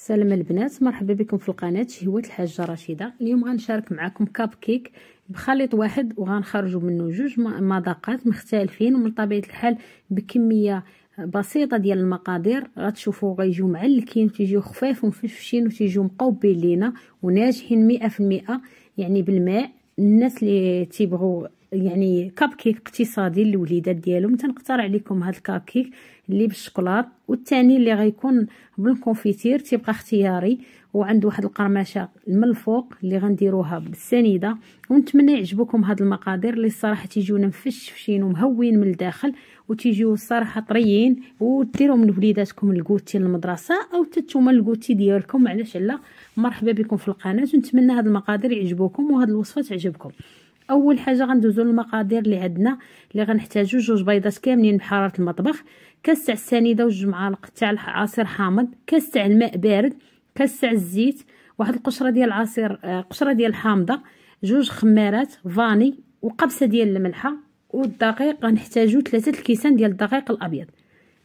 السلام البنات مرحبا بكم في القناه شهوه الحاجه رشيده اليوم غنشارك معكم كاب كيك بخليط واحد وغنخرجوا منه جوج مذاقات مختلفين ومن طبيعه الحال بكميه بسيطه ديال المقادير غتشوفوا غيجيو معلكين تيجيو خفاف ومفشفشين وتيجيو مقوبين لينا وناجحين مئة في المئة يعني بالماء الناس اللي تيبغوا يعني كاب كيك اقتصادي للوليدات ديالهم تنقترع عليكم هاد الكاب كيك اللي بالشوكولات والثاني اللي غيكون بالكونفيتير تيبقى اختياري وعنده واحد القرمشه من الفوق اللي غنديروها بالسنيده ونتمنى يعجبكم هاد المقادير اللي الصراحه تيجيونا مفشفشين ومهوين من الداخل وتيجيو الصراحه طريين وديروهم لوليداتكم الكوتي للمدرسه او حتى نتوما الكوتي ديالكم علاش لا مرحبا بكم في القناه ونتمنى هاد المقادير يعجبوكم وهاد الوصفه تعجبكم اول حاجه غندوزو للمقادير اللي عندنا اللي غنحتاجو جوج بيضات كاملين بحراره المطبخ كاس تاع السنيده وجوج معالق تاع عصير حامض كاس تاع الماء بارد كاس تاع الزيت واحد القشره ديال عصير آه، قشره ديال الحامضه جوج خمارات فاني وقبسه ديال الملحه والدقيق غنحتاجو ثلاثه الكيسان ديال الدقيق الابيض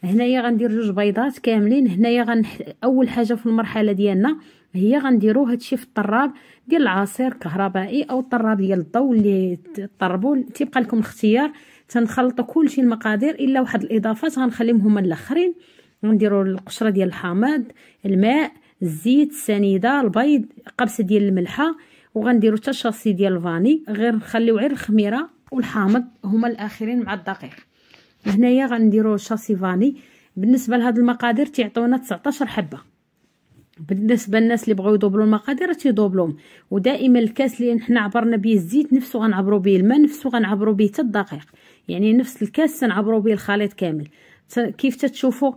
هنايا غندير جوج بيضات كاملين هنايا غنح... اول حاجه في المرحله ديالنا هي غنديرو هادشي في الطراب ديال العصير الكهربائي او الطراب ديال الضو اللي طربوا تيبقى لكم الاختيار تنخلطوا كلشي المقادير الا واحد الاضافات غنخليهم هما الاخرين غنديروا القشره ديال الحامض الماء الزيت السنيده البيض قبسه ديال الملحه وغنديروا حتى شاصي ديال الفاني غير نخليو غير الخميره والحامض هما الاخرين مع الدقيق هنايا غنديرو شاسي فاني بالنسبه لهاد المقادير تيعطيونا 19 حبه بالنسبه للناس اللي بغاو يدوبلو المقادير تيدوبلوهم ودائما الكاس اللي حنا عبرنا به الزيت نفسو غنعبرو به الماء نفسو غنعبرو به حتى الدقيق يعني نفس الكاس تنعبرو به الخليط كامل كيف تتشوفوا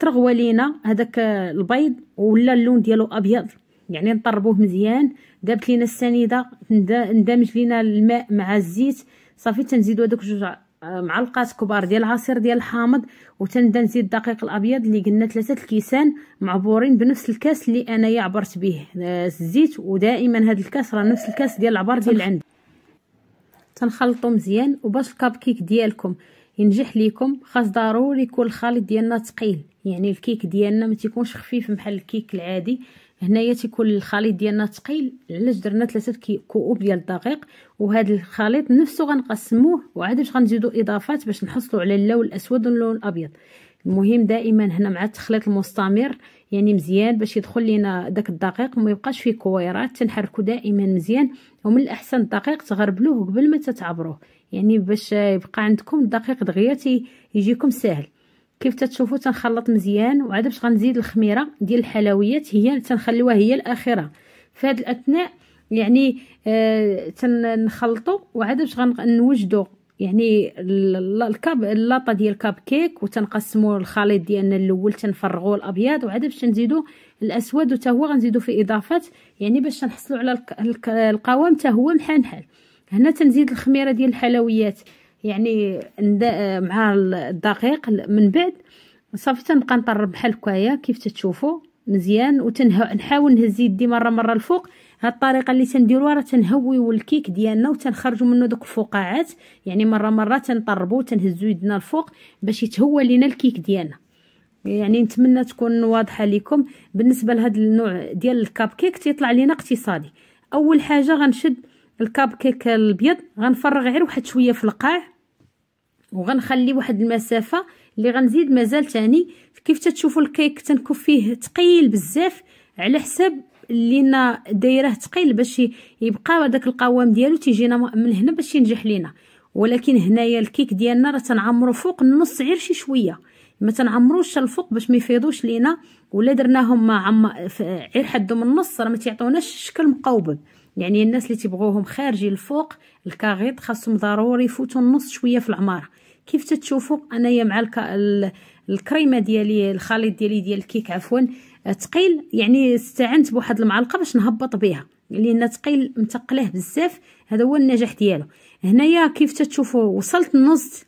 ترغوى لينا هذاك البيض ولا اللون ديالو ابيض يعني نطربوه مزيان دابت لينا السنيده ندمج لينا الماء مع الزيت صافي تنزيدو هذوك جوج آه، معلقات كبار ديال العصير ديال الحامض وتنبدا نزيد الدقيق الابيض اللي قلنا ثلاثة الكيسان معبورين بنفس الكاس اللي انايا عبرت به آه، الزيت ودائما هذا الكاس راه نفس الكاس ديال العبر ديال العنب تنخلطو مزيان وباش الكاب كيك ديالكم ينجح ليكم خاص ضروري يكون الخليط ديالنا ثقيل يعني الكيك ديالنا ما تيكونش خفيف بحال الكيك العادي هنايا تيكون الخليط ديالنا ثقيل علاش درنا ثلاثه كؤوب ديال الدقيق وهذا الخليط نفسه غنقسموه وعاد باش غنزيدو اضافات باش نحصلوا على اللون الاسود واللون الابيض المهم دائما هنا مع التخليط المستمر يعني مزيان باش يدخل لينا داك الدقيق وما يبقاش فيه كويرات تنحركو دائما مزيان ومن الاحسن الدقيق تغربلوه قبل ما تتعبروه يعني باش يبقى عندكم الدقيق دغيا يجيكم ساهل كيف تتشوفوا تنخلط مزيان وعاد باش غنزيد الخميره ديال الحلويات هي تنخليوها هي الاخيره في هذه الاثناء يعني آه تنخلطوا وعاد باش غنوجدوا يعني الكاب اللاطه ديال الكاب كيك وتنقسموا الخليط ديالنا الاول تنفرغوا الابيض وعاد باش نزيدوا الاسود وتا هو غنزيدو فيه اضافات يعني باش نحصلوا على القوام تا هو محال محال هنا تنزيد الخميره ديال الحلويات يعني مع الدقيق من بعد صافي تنبقى نطرب بحال هكايا كيف تتشوفوا مزيان نحاول نهز يدي مره مره الفوق هاد الطريقه اللي تنديروها راه تنهويو الكيك ديالنا وتنخرجوا منه دوك الفقاعات يعني مره مره تنطربو تنهزو يدنا الفوق باش يتهوى لينا الكيك ديالنا يعني نتمنى تكون واضحه لكم بالنسبه لهاد النوع ديال الكاب كيك تيطلع لينا اقتصادي اول حاجه غنشد الكاب كيك الابيض غنفرغ غير واحد شويه في القاع وغنخلي واحد المسافه اللي غنزيد مازال تاني كيف تتشوفوا الكيك تنكف فيه ثقيل بزاف على حساب لينا دايره ثقيل باش يبقى داك القوام ديالو تيجينا من هنا باش ينجح لينا ولكن هنايا الكيك ديالنا راه تنعمرو فوق النص غير شي شويه ما تنعمروش الفوق باش ما يفيضوش لينا ولا درناهم مع عم غير حدو من النص راه ما تيعطوناش الشكل مقوبب يعني الناس اللي تيبغوهم خارجين الفوق الكاغيط خاصهم ضروري يفوتوا النص شويه في العماره كيف تتشوفوا انايا مع الكريمه ديالي الخليط ديالي ديال الكيك عفوا ثقيل يعني استعنت بواحد المعلقه باش نهبط بها لان ثقيل متقلاه بزاف هذا هو النجاح ديالو هنايا كيف تتشوفوا وصلت النص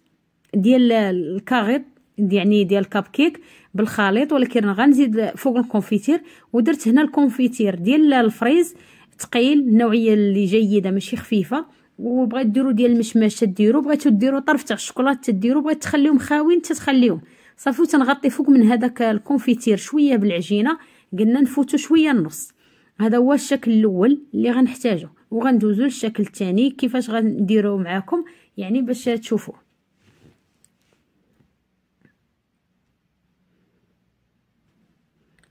ديال الكاغيط يعني ديال الكاب كيك بالخليط ولكن غنزيد فوق الكونفيتير ودرت هنا الكونفيتير ديال الفريز ثقيل النوعيه اللي جيده ماشي خفيفه وبغيت ديروا ديال المشماش ديروا بغيتو ديروا طرف تاع الشوكولاته تديروا بغيت تخليهم خاوين تتخليهم صافي تنغطي فوق من هذاك الكونفيتير شويه بالعجينه قلنا نفوتو شويه النص هذا هو الشكل الاول اللي غنحتاجه وغندوزو للشكل الثاني كيفاش غنديروه معاكم يعني باش تشوفوه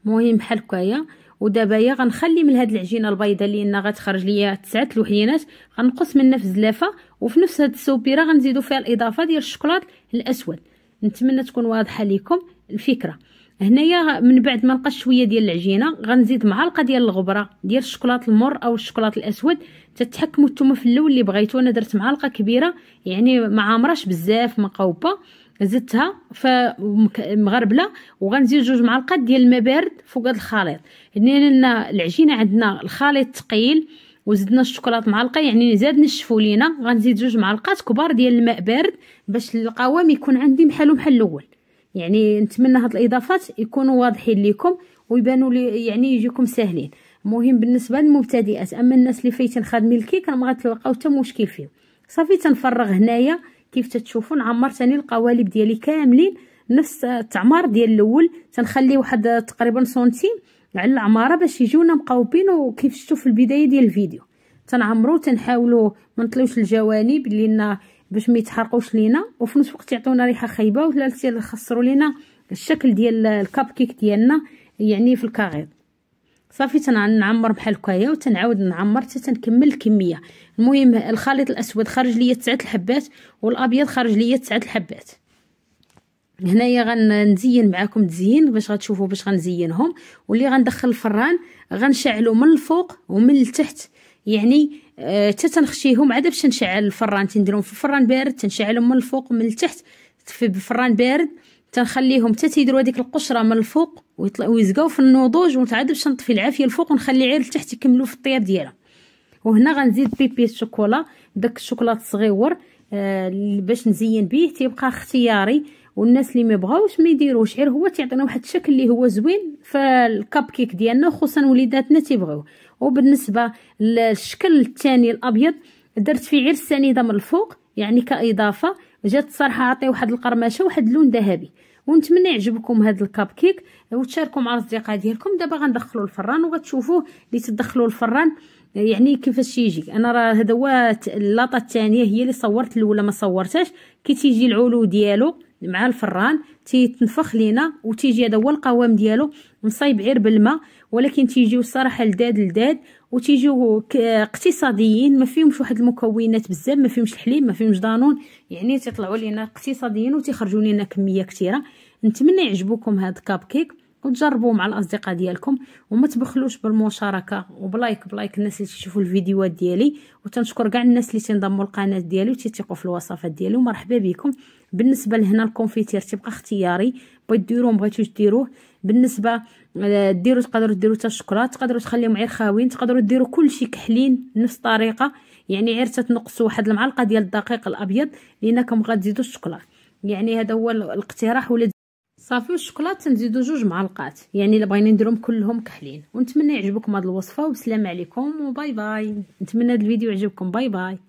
مهم بحال هكايا ودابا يا غنخلي من هاد العجينه البيضاء لان غتخرج ليا تسعه لوحينات غنقص منها في الزلافه وفي نفس هاد السوبيره غنزيدو فيها الاضافه ديال الشكلاط الاسود نتمنى تكون واضحه لكم الفكره هنايا من بعد ما نلقى شويه ديال العجينه غنزيد معلقه ديال الغبره ديال الشوكولاط المر او الشوكولاط الاسود تتحكموا نتوما في اللون اللي بغيتو انا درت معلقه كبيره يعني ما عامراش بزاف مقوبه زدتها فمغربله وغنزيد جوج معلقات ديال الماء بارد فوق هذا الخليط هنا العجينه عندنا الخليط ثقيل وزدنا الشكلاط معلقه يعني زاد نشفوا لينا غنزيد جوج معلقات كبار ديال الماء بارد باش القوام يكون عندي بحالو بحال الاول يعني نتمنى هاد الاضافات يكونوا واضحين لكم ويبانوا لي يعني يجيكم ساهلين مهم بالنسبه للمبتدئات اما الناس اللي فايتين خادمين الكيك ما غتلقاو حتى مشكل فيه صافي تنفرغ هنايا كيف تتشوفوا نعمر ثاني القوالب ديالي كاملين نفس التعمار ديال الاول تنخلي واحد تقريبا سنتيم على العماره باش يجيونا مقاوبين وكيف شفتوا في البدايه ديال الفيديو تنعمرو تنحاولوا ما نطليوش الجوانب لان باش ما يتحرقوش لينا وفي نفس الوقت يعطيونا ريحه خايبه ولا يخسروا لينا الشكل ديال الكاب كيك ديالنا يعني في الكاغيط صافي تنعمر بحال هكايا وتنعاود نعمر حتى تنكمل الكميه المهم الخليط الاسود خرج ليا تسعه الحبات والابيض خرج ليا تسعه الحبات هنايا غنزين معاكم تزيين باش غتشوفوا باش غنزينهم واللي غندخل الفران غنشعلو من الفوق ومن التحت يعني آه، حتى آه تنخشيهم عاد باش نشعل الفران تنديرهم في الفران بارد تنشعلهم من الفوق ومن التحت في الفران بارد تنخليهم حتى تيديروا هذيك القشره من الفوق ويزقاو في النضوج ونتعاد باش نطفي العافيه الفوق ونخلي عير التحت يكملوا في الطياب ديالها وهنا غنزيد بيبي الشوكولا داك الشوكولا الصغيور آه باش نزين به تيبقى اختياري والناس اللي ما بغاوش ما يديروش غير هو تيعطينا واحد الشكل اللي هو زوين فالكاب كيك ديالنا خصوصا وليداتنا تيبغيوه وبالنسبه للشكل الثاني الابيض درت فيه غير السنيده من الفوق يعني كاضافه جات صراحه عطي واحد القرمشه واحد اللون ذهبي ونتمنى يعجبكم هذا الكاب كيك وتشاركوا مع الاصدقاء ديالكم دابا غندخلوا الفران وغتشوفوه اللي تدخلوا الفران يعني كيفاش يجيك انا راه هو اللاطه الثانيه هي اللي صورت الاولى ما صورتهاش كي تيجي العلو ديالو مع الفران تيتنفخ لينا وتيجي هذا هو القوام ديالو مصايب غير بالماء ولكن تيجيو الصراحه لداد لداد وتيجيو اقتصاديين ما فيهمش واحد المكونات بزاف ما فيهمش الحليب ما فيهمش دانون يعني تيطلعوا لينا اقتصاديين وتيخرجوا لينا كميه كثيره نتمنى يعجبوكم هاد كاب كيك وتجربوه مع الاصدقاء ديالكم وما تبخلوش بالمشاركه وبلايك بلايك الناس اللي تشوفوا الفيديوهات ديالي وتنشكر كاع الناس اللي تنضموا القناه ديالي وتيثقوا في الوصفات ديالي ومرحبا بكم بالنسبه لهنا الكونفيتير تيبقى اختياري بغيت ديروه مبغيتوش ديروه بالنسبه آه، ديروا تقدروا ديروا حتى الشوكولاط تقدروا تخليهم غير خاوين تقدروا ديروا كلشي كحلين نفس الطريقه يعني غير تنقصوا واحد المعلقه ديال الدقيق الابيض لانكم غتزيدوا الشوكولاط يعني هذا هو الاقتراح ولا صافي والشكلاط تنزيدو جوج معلقات يعني الا بغينا نديرهم كلهم كحلين ونتمنى يعجبكم هاد الوصفه وسلام عليكم وباي باي نتمنى هاد الفيديو يعجبكم باي باي